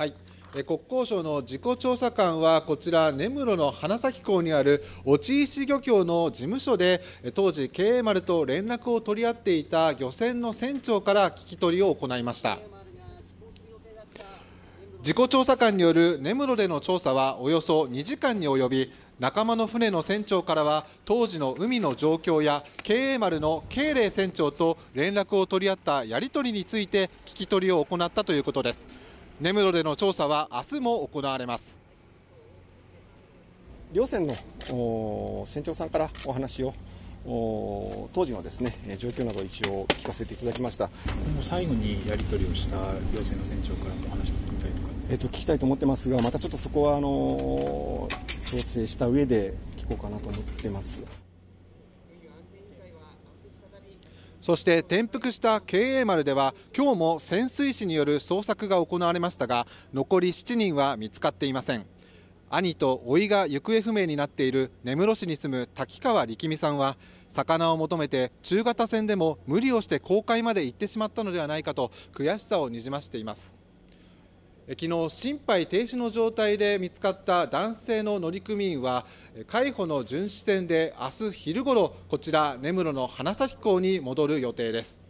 はい国交省の事故調査官はこちら根室の花咲港にある落石漁協の事務所で当時、経営丸と連絡を取り合っていた漁船の船長から聞き取りを行いました事故調査官による根室での調査はおよそ2時間に及び仲間の船の船長からは当時の海の状況や経営丸の慶礼船長と連絡を取り合ったやり取りについて聞き取りを行ったということです。根室での調査は明日も行われます両船の船長さんからお話を当時のですね状況など一応聞かせていただきましたもう最後にやり取りをした両船の船長からの話を聞きたいとか、えー、と聞きたいと思ってますがまたちょっとそこはあの調整した上で聞こうかなと思ってます。そして転覆した経営丸では今日も潜水士による捜索が行われましたが残り7人は見つかっていません兄と甥が行方不明になっている根室市に住む滝川力美さんは魚を求めて中型船でも無理をして公海まで行ってしまったのではないかと悔しさをにじましています昨日心肺停止の状態で見つかった男性の乗組員は海保の巡視船で明日昼ごろこちら、根室の花咲港に戻る予定です。